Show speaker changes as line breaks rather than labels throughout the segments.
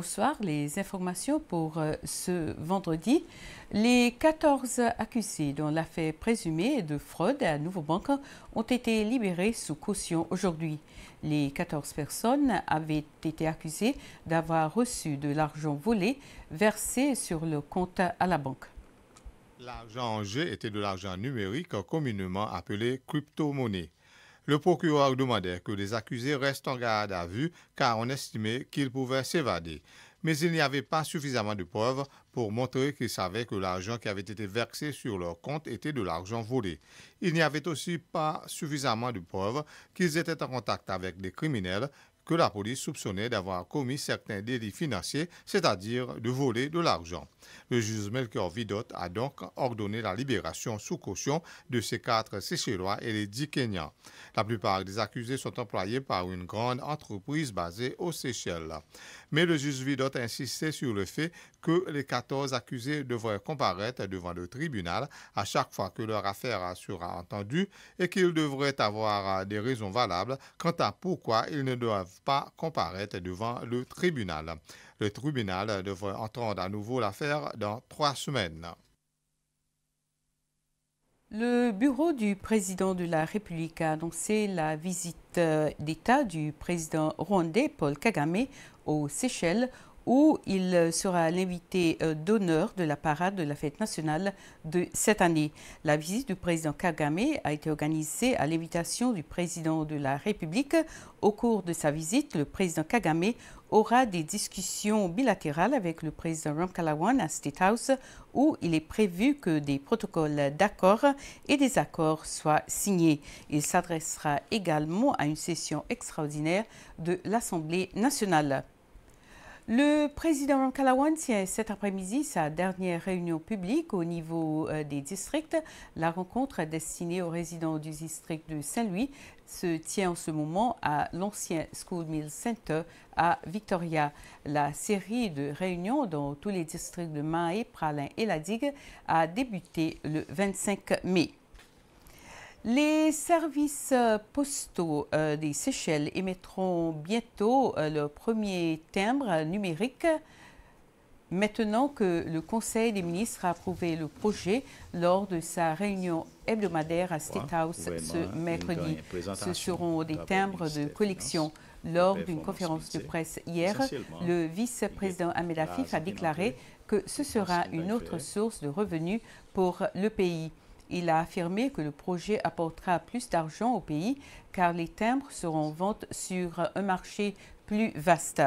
Bonsoir, les informations pour euh, ce vendredi. Les 14 accusés dans l'affaire présumée de fraude à Nouveau Banque ont été libérés sous caution aujourd'hui. Les 14 personnes avaient été accusées d'avoir reçu de l'argent volé versé sur le compte à la banque.
L'argent en jeu était de l'argent numérique communément appelé crypto-monnaie. Le procureur demandait que les accusés restent en garde à vue car on estimait qu'ils pouvaient s'évader. Mais il n'y avait pas suffisamment de preuves pour montrer qu'ils savaient que l'argent qui avait été versé sur leur compte était de l'argent volé. Il n'y avait aussi pas suffisamment de preuves qu'ils étaient en contact avec des criminels que la police soupçonnait d'avoir commis certains délits financiers, c'est-à-dire de voler de l'argent. Le juge Melchior Vidot a donc ordonné la libération sous caution de ces quatre Seychellois et les dix Kenyans. La plupart des accusés sont employés par une grande entreprise basée aux Seychelles. Mais le juge Vidot a insisté sur le fait que les 14 accusés devraient comparaître devant le tribunal à chaque fois que leur affaire sera entendue et qu'ils devraient avoir des raisons valables quant à pourquoi ils ne doivent pas comparaître devant le tribunal. Le tribunal devrait entendre à nouveau l'affaire dans trois semaines.
Le bureau du président de la République a annoncé la visite euh, d'État du président rwandais Paul Kagame aux Seychelles où il sera l'invité euh, d'honneur de la parade de la fête nationale de cette année. La visite du président Kagame a été organisée à l'invitation du président de la République. Au cours de sa visite, le président Kagame aura des discussions bilatérales avec le président Ramkalawan à State House où il est prévu que des protocoles d'accord et des accords soient signés. Il s'adressera également à une session extraordinaire de l'Assemblée nationale. Le président Kalawan tient cet après-midi sa dernière réunion publique au niveau euh, des districts. La rencontre destinée aux résidents du district de Saint-Louis se tient en ce moment à l'ancien School Mill Center à Victoria. La série de réunions dans tous les districts de Mahé, Pralin et Ladigue a débuté le 25 mai. Les services euh, postaux euh, des Seychelles émettront bientôt euh, leur premier timbre numérique. Maintenant que le Conseil des ministres a approuvé le projet lors de sa réunion hebdomadaire à State House ce mercredi, ce seront des timbres de collection. Lors d'une conférence de presse hier, le vice-président Ahmed Afif a déclaré que ce sera une autre source de revenus pour le pays. Il a affirmé que le projet apportera plus d'argent au pays car les timbres seront vendus sur un marché plus vaste.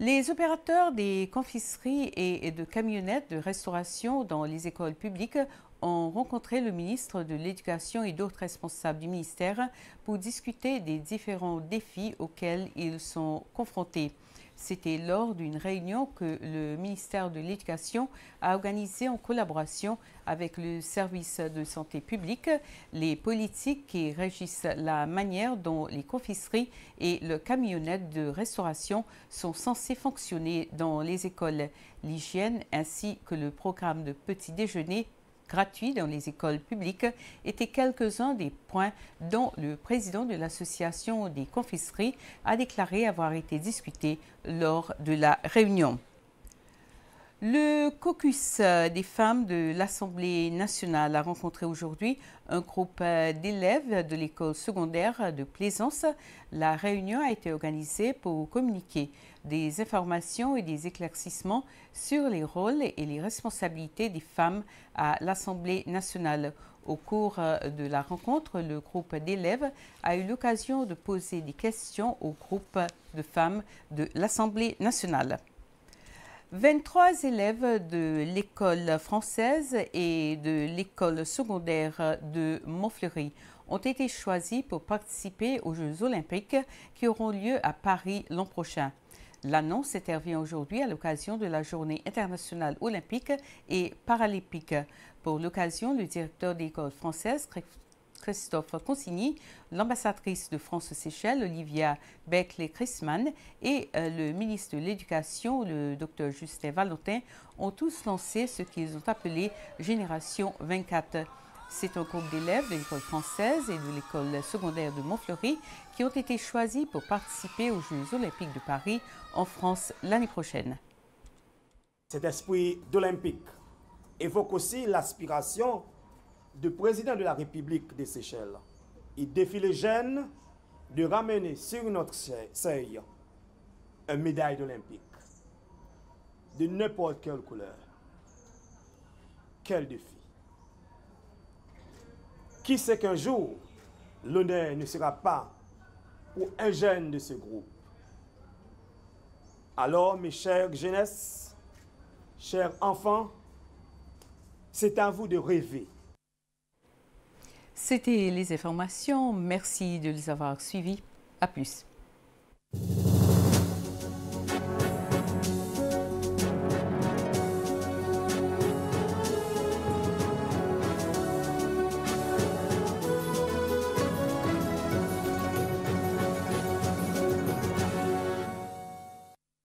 Les opérateurs des confiseries et de camionnettes de restauration dans les écoles publiques ont rencontré le ministre de l'Éducation et d'autres responsables du ministère pour discuter des différents défis auxquels ils sont confrontés. C'était lors d'une réunion que le ministère de l'Éducation a organisée en collaboration avec le service de santé publique, les politiques qui régissent la manière dont les confiseries et le camionnette de restauration sont censés fonctionner dans les écoles, l'hygiène ainsi que le programme de petit déjeuner gratuit dans les écoles publiques étaient quelques-uns des points dont le président de l'Association des confiseries a déclaré avoir été discuté lors de la réunion. Le caucus euh, des femmes de l'Assemblée nationale a rencontré aujourd'hui un groupe euh, d'élèves de l'école secondaire de Plaisance. La réunion a été organisée pour communiquer des informations et des éclaircissements sur les rôles et les responsabilités des femmes à l'Assemblée nationale. Au cours euh, de la rencontre, le groupe d'élèves a eu l'occasion de poser des questions au groupe de femmes de l'Assemblée nationale. 23 élèves de l'école française et de l'école secondaire de Montfleury ont été choisis pour participer aux Jeux olympiques qui auront lieu à Paris l'an prochain. L'annonce intervient aujourd'hui à l'occasion de la Journée internationale olympique et paralympique. Pour l'occasion, le directeur de l'école française Christophe Consigny, l'ambassadrice de France Seychelles, Olivia beckley christman et euh, le ministre de l'Éducation, le docteur Justin Valentin, ont tous lancé ce qu'ils ont appelé Génération 24. C'est un groupe d'élèves de l'école française et de l'école secondaire de Montfleury qui ont été choisis pour participer aux Jeux olympiques de Paris en France l'année prochaine.
Cet esprit d'olympique évoque aussi l'aspiration du président de la République des Seychelles. Il défie les jeunes de ramener sur notre seuil une médaille olympique de n'importe quelle couleur. Quel défi. Qui sait qu'un jour, l'honneur ne sera pas pour un jeune de ce groupe. Alors, mes chers jeunesses chers enfants, c'est à vous de rêver.
C'était les informations. Merci de les avoir suivies. À plus.